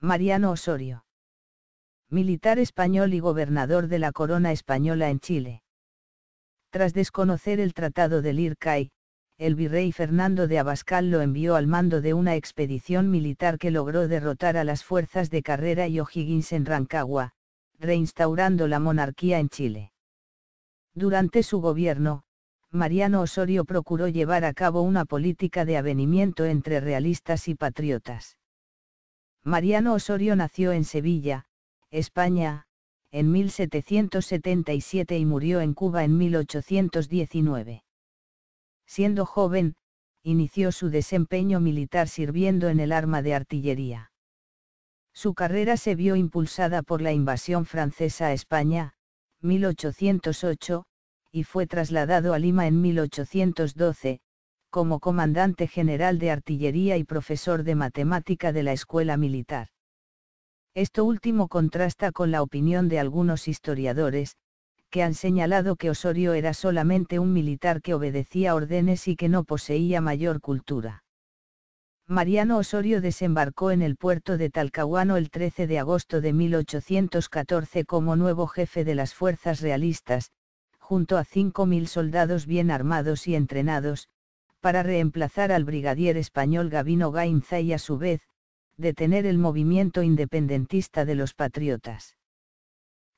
Mariano Osorio. Militar español y gobernador de la corona española en Chile. Tras desconocer el Tratado del Ircay, el virrey Fernando de Abascal lo envió al mando de una expedición militar que logró derrotar a las fuerzas de Carrera y O'Higgins en Rancagua, reinstaurando la monarquía en Chile. Durante su gobierno, Mariano Osorio procuró llevar a cabo una política de avenimiento entre realistas y patriotas. Mariano Osorio nació en Sevilla, España, en 1777 y murió en Cuba en 1819. Siendo joven, inició su desempeño militar sirviendo en el arma de artillería. Su carrera se vio impulsada por la invasión francesa a España, 1808, y fue trasladado a Lima en 1812, como comandante general de artillería y profesor de matemática de la escuela militar. Esto último contrasta con la opinión de algunos historiadores, que han señalado que Osorio era solamente un militar que obedecía órdenes y que no poseía mayor cultura. Mariano Osorio desembarcó en el puerto de Talcahuano el 13 de agosto de 1814 como nuevo jefe de las fuerzas realistas, junto a 5.000 soldados bien armados y entrenados, para reemplazar al brigadier español Gabino Gainza y a su vez, detener el movimiento independentista de los patriotas.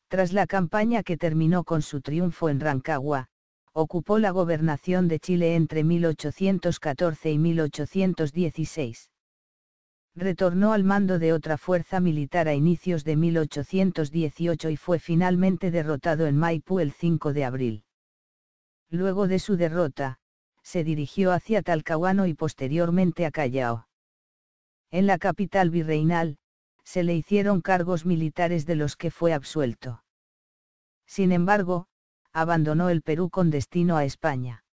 Tras la campaña que terminó con su triunfo en Rancagua, ocupó la gobernación de Chile entre 1814 y 1816. Retornó al mando de otra fuerza militar a inicios de 1818 y fue finalmente derrotado en Maipú el 5 de abril. Luego de su derrota, se dirigió hacia Talcahuano y posteriormente a Callao. En la capital virreinal, se le hicieron cargos militares de los que fue absuelto. Sin embargo, abandonó el Perú con destino a España.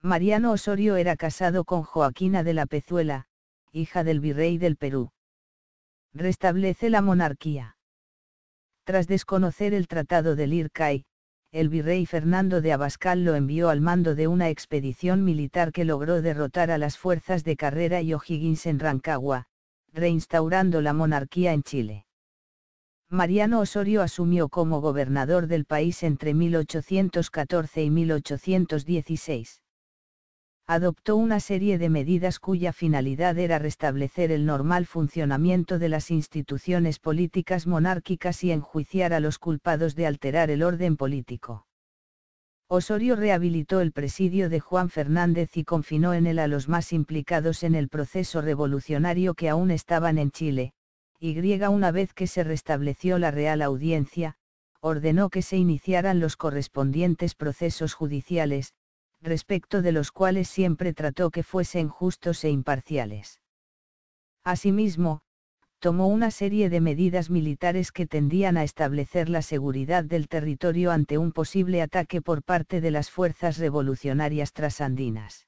Mariano Osorio era casado con Joaquina de la Pezuela, hija del virrey del Perú. Restablece la monarquía. Tras desconocer el Tratado del Ircay, el virrey Fernando de Abascal lo envió al mando de una expedición militar que logró derrotar a las fuerzas de Carrera y O'Higgins en Rancagua, reinstaurando la monarquía en Chile. Mariano Osorio asumió como gobernador del país entre 1814 y 1816 adoptó una serie de medidas cuya finalidad era restablecer el normal funcionamiento de las instituciones políticas monárquicas y enjuiciar a los culpados de alterar el orden político. Osorio rehabilitó el presidio de Juan Fernández y confinó en él a los más implicados en el proceso revolucionario que aún estaban en Chile, y una vez que se restableció la Real Audiencia, ordenó que se iniciaran los correspondientes procesos judiciales, respecto de los cuales siempre trató que fuesen justos e imparciales. Asimismo, tomó una serie de medidas militares que tendían a establecer la seguridad del territorio ante un posible ataque por parte de las fuerzas revolucionarias trasandinas.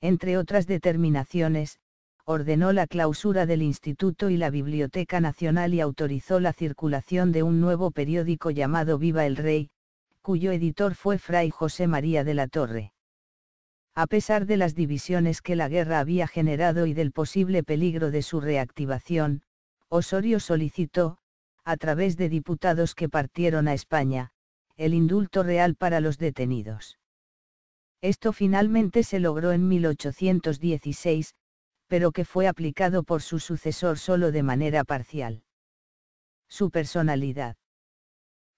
Entre otras determinaciones, ordenó la clausura del instituto y la Biblioteca Nacional y autorizó la circulación de un nuevo periódico llamado Viva el Rey, cuyo editor fue Fray José María de la Torre. A pesar de las divisiones que la guerra había generado y del posible peligro de su reactivación, Osorio solicitó, a través de diputados que partieron a España, el indulto real para los detenidos. Esto finalmente se logró en 1816, pero que fue aplicado por su sucesor solo de manera parcial. Su personalidad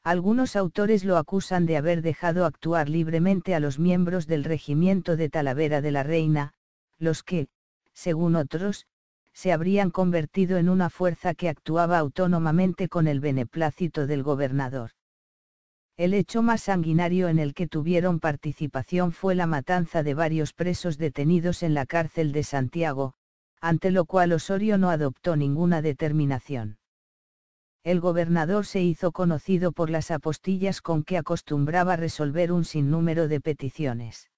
algunos autores lo acusan de haber dejado actuar libremente a los miembros del regimiento de Talavera de la Reina, los que, según otros, se habrían convertido en una fuerza que actuaba autónomamente con el beneplácito del gobernador. El hecho más sanguinario en el que tuvieron participación fue la matanza de varios presos detenidos en la cárcel de Santiago, ante lo cual Osorio no adoptó ninguna determinación el gobernador se hizo conocido por las apostillas con que acostumbraba resolver un sinnúmero de peticiones.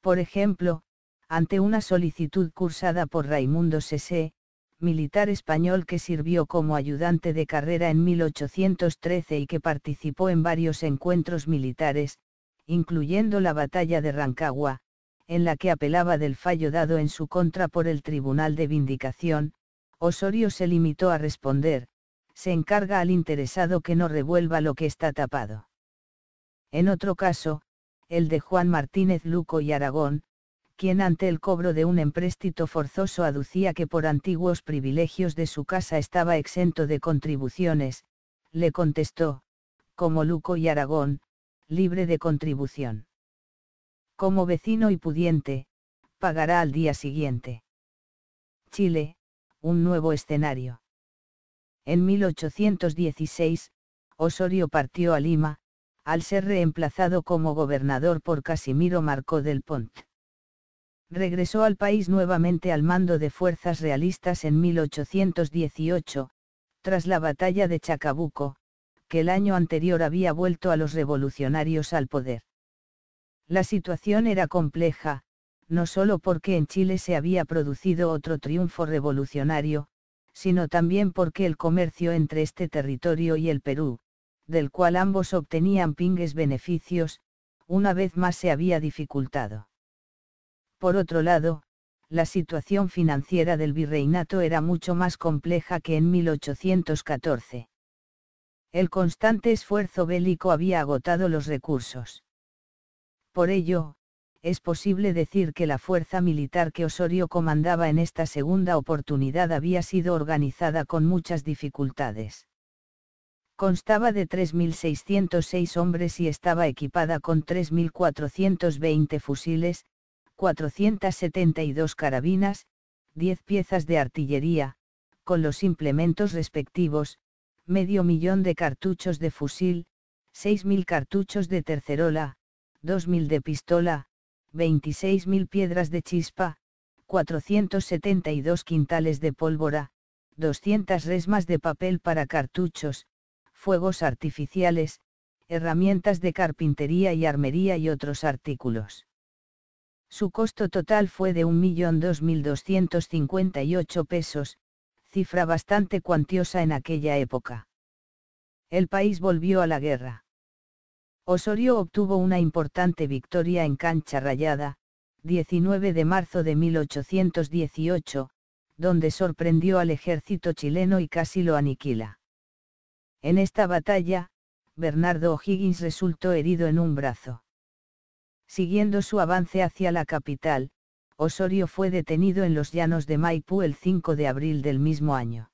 Por ejemplo, ante una solicitud cursada por Raimundo Sese, militar español que sirvió como ayudante de carrera en 1813 y que participó en varios encuentros militares, incluyendo la batalla de Rancagua, en la que apelaba del fallo dado en su contra por el Tribunal de Vindicación, Osorio se limitó a responder, se encarga al interesado que no revuelva lo que está tapado. En otro caso, el de Juan Martínez Luco y Aragón, quien ante el cobro de un empréstito forzoso aducía que por antiguos privilegios de su casa estaba exento de contribuciones, le contestó, como Luco y Aragón, libre de contribución. Como vecino y pudiente, pagará al día siguiente. Chile, un nuevo escenario. En 1816, Osorio partió a Lima, al ser reemplazado como gobernador por Casimiro Marco del Pont. Regresó al país nuevamente al mando de fuerzas realistas en 1818, tras la batalla de Chacabuco, que el año anterior había vuelto a los revolucionarios al poder. La situación era compleja, no solo porque en Chile se había producido otro triunfo revolucionario, sino también porque el comercio entre este territorio y el Perú, del cual ambos obtenían pingues beneficios, una vez más se había dificultado. Por otro lado, la situación financiera del virreinato era mucho más compleja que en 1814. El constante esfuerzo bélico había agotado los recursos. Por ello, es posible decir que la fuerza militar que Osorio comandaba en esta segunda oportunidad había sido organizada con muchas dificultades. Constaba de 3.606 hombres y estaba equipada con 3.420 fusiles, 472 carabinas, 10 piezas de artillería, con los implementos respectivos, medio millón de cartuchos de fusil, 6.000 cartuchos de tercerola, 2.000 de pistola, 26.000 piedras de chispa, 472 quintales de pólvora, 200 resmas de papel para cartuchos, fuegos artificiales, herramientas de carpintería y armería y otros artículos. Su costo total fue de 1.2258 pesos, cifra bastante cuantiosa en aquella época. El país volvió a la guerra. Osorio obtuvo una importante victoria en cancha rayada, 19 de marzo de 1818, donde sorprendió al ejército chileno y casi lo aniquila. En esta batalla, Bernardo O'Higgins resultó herido en un brazo. Siguiendo su avance hacia la capital, Osorio fue detenido en los llanos de Maipú el 5 de abril del mismo año.